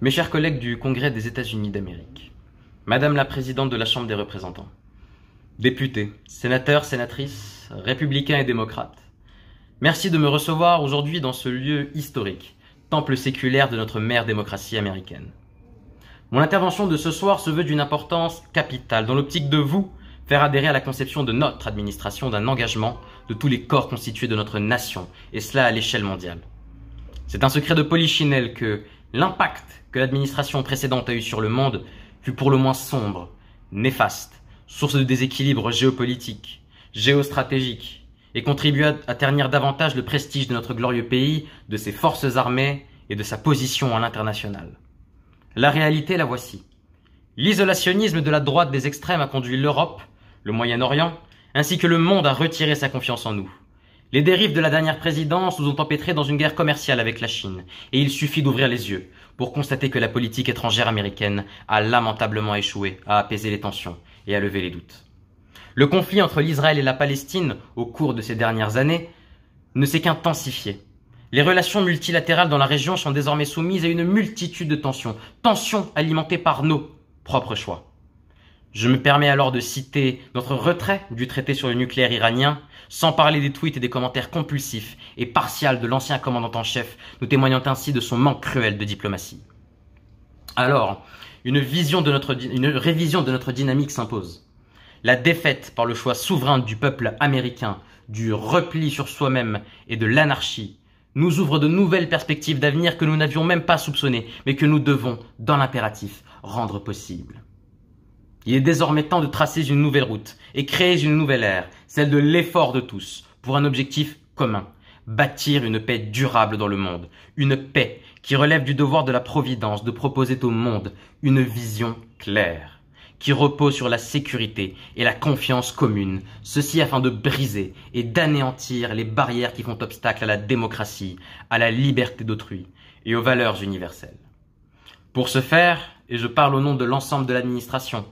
Mes chers collègues du Congrès des États-Unis d'Amérique, Madame la Présidente de la Chambre des représentants, députés, sénateurs, sénatrices, républicains et démocrates, merci de me recevoir aujourd'hui dans ce lieu historique, temple séculaire de notre mère démocratie américaine. Mon intervention de ce soir se veut d'une importance capitale dans l'optique de vous faire adhérer à la conception de notre administration d'un engagement de tous les corps constitués de notre nation, et cela à l'échelle mondiale. C'est un secret de polichinelle que, L'impact que l'administration précédente a eu sur le monde fut pour le moins sombre, néfaste, source de déséquilibre géopolitique, géostratégique, et contribua à ternir davantage le prestige de notre glorieux pays, de ses forces armées et de sa position à l'international. La réalité, la voici. L'isolationnisme de la droite des extrêmes a conduit l'Europe, le Moyen-Orient, ainsi que le monde à retirer sa confiance en nous. Les dérives de la dernière présidence nous ont empêtrés dans une guerre commerciale avec la Chine, et il suffit d'ouvrir les yeux pour constater que la politique étrangère américaine a lamentablement échoué à apaiser les tensions et à lever les doutes. Le conflit entre l'Israël et la Palestine, au cours de ces dernières années, ne s'est qu'intensifié. Les relations multilatérales dans la région sont désormais soumises à une multitude de tensions, tensions alimentées par nos propres choix. Je me permets alors de citer notre retrait du traité sur le nucléaire iranien, sans parler des tweets et des commentaires compulsifs et partials de l'ancien commandant en chef, nous témoignant ainsi de son manque cruel de diplomatie. Alors, une, vision de notre, une révision de notre dynamique s'impose. La défaite par le choix souverain du peuple américain, du repli sur soi-même et de l'anarchie nous ouvre de nouvelles perspectives d'avenir que nous n'avions même pas soupçonnées, mais que nous devons, dans l'impératif, rendre possible. Il est désormais temps de tracer une nouvelle route et créer une nouvelle ère, celle de l'effort de tous, pour un objectif commun. Bâtir une paix durable dans le monde, une paix qui relève du devoir de la Providence de proposer au monde une vision claire, qui repose sur la sécurité et la confiance commune, ceci afin de briser et d'anéantir les barrières qui font obstacle à la démocratie, à la liberté d'autrui et aux valeurs universelles. Pour ce faire, et je parle au nom de l'ensemble de l'administration,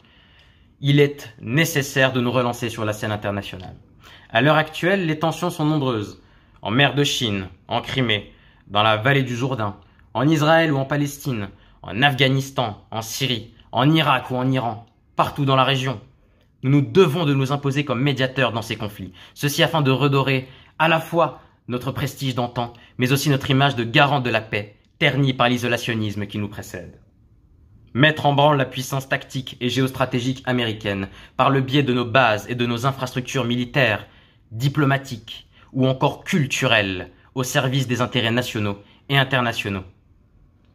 il est nécessaire de nous relancer sur la scène internationale. À l'heure actuelle, les tensions sont nombreuses. En mer de Chine, en Crimée, dans la vallée du Jourdain, en Israël ou en Palestine, en Afghanistan, en Syrie, en Irak ou en Iran, partout dans la région. Nous nous devons de nous imposer comme médiateurs dans ces conflits, ceci afin de redorer à la fois notre prestige d'antan, mais aussi notre image de garant de la paix, ternie par l'isolationnisme qui nous précède. Mettre en branle la puissance tactique et géostratégique américaine par le biais de nos bases et de nos infrastructures militaires, diplomatiques ou encore culturelles au service des intérêts nationaux et internationaux.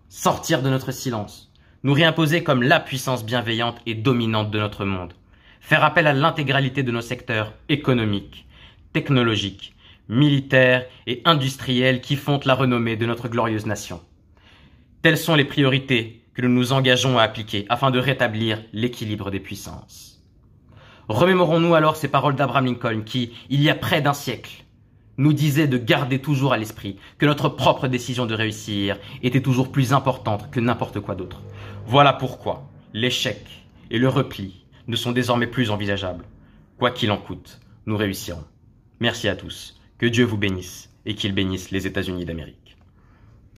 Sortir de notre silence, nous réimposer comme la puissance bienveillante et dominante de notre monde, faire appel à l'intégralité de nos secteurs économiques, technologiques, militaires et industriels qui font la renommée de notre glorieuse nation. Telles sont les priorités que nous nous engageons à appliquer afin de rétablir l'équilibre des puissances. Remémorons-nous alors ces paroles d'Abraham Lincoln qui, il y a près d'un siècle, nous disait de garder toujours à l'esprit que notre propre décision de réussir était toujours plus importante que n'importe quoi d'autre. Voilà pourquoi l'échec et le repli ne sont désormais plus envisageables. Quoi qu'il en coûte, nous réussirons. Merci à tous, que Dieu vous bénisse et qu'il bénisse les États-Unis d'Amérique.